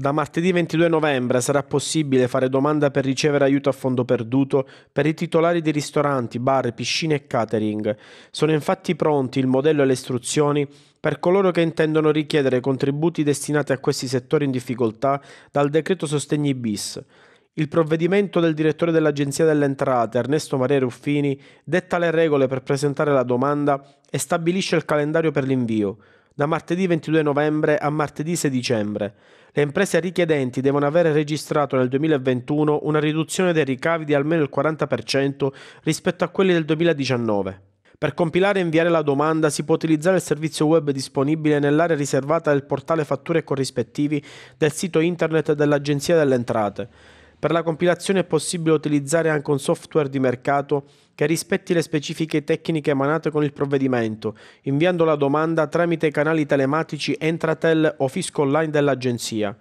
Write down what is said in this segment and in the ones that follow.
Da martedì 22 novembre sarà possibile fare domanda per ricevere aiuto a fondo perduto per i titolari di ristoranti, bar, piscine e catering. Sono infatti pronti il modello e le istruzioni per coloro che intendono richiedere contributi destinati a questi settori in difficoltà dal decreto Sostegni bis. Il provvedimento del direttore dell'Agenzia delle Entrate, Ernesto Maria Ruffini, detta le regole per presentare la domanda e stabilisce il calendario per l'invio da martedì 22 novembre a martedì 6 dicembre. Le imprese richiedenti devono avere registrato nel 2021 una riduzione dei ricavi di almeno il 40% rispetto a quelli del 2019. Per compilare e inviare la domanda si può utilizzare il servizio web disponibile nell'area riservata del portale fatture corrispettivi del sito internet dell'Agenzia delle Entrate per la compilazione è possibile utilizzare anche un software di mercato che rispetti le specifiche tecniche emanate con il provvedimento, inviando la domanda tramite i canali telematici Entratel o Fisco Online dell'Agenzia.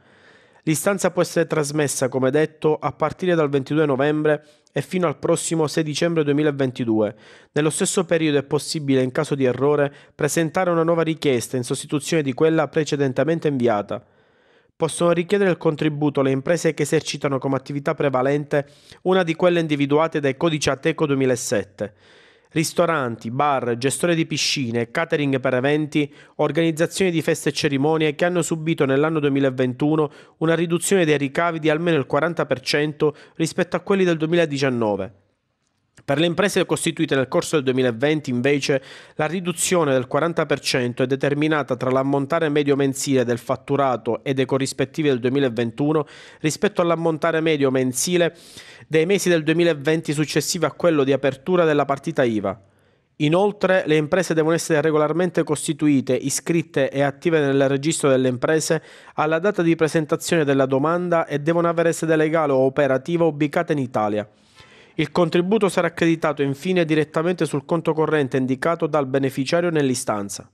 L'istanza può essere trasmessa, come detto, a partire dal 22 novembre e fino al prossimo 6 dicembre 2022. Nello stesso periodo è possibile, in caso di errore, presentare una nuova richiesta in sostituzione di quella precedentemente inviata. Possono richiedere il contributo le imprese che esercitano come attività prevalente una di quelle individuate dai codici Ateco 2007 ristoranti, bar, gestore di piscine, catering per eventi, organizzazioni di feste e cerimonie che hanno subito nell'anno 2021 una riduzione dei ricavi di almeno il 40% rispetto a quelli del 2019. Per le imprese costituite nel corso del 2020 invece la riduzione del 40% è determinata tra l'ammontare medio mensile del fatturato e dei corrispettivi del 2021 rispetto all'ammontare medio mensile dei mesi del 2020 successivi a quello di apertura della partita IVA. Inoltre le imprese devono essere regolarmente costituite, iscritte e attive nel registro delle imprese alla data di presentazione della domanda e devono avere sede legale o operativa ubicata in Italia. Il contributo sarà accreditato infine direttamente sul conto corrente indicato dal beneficiario nell'istanza.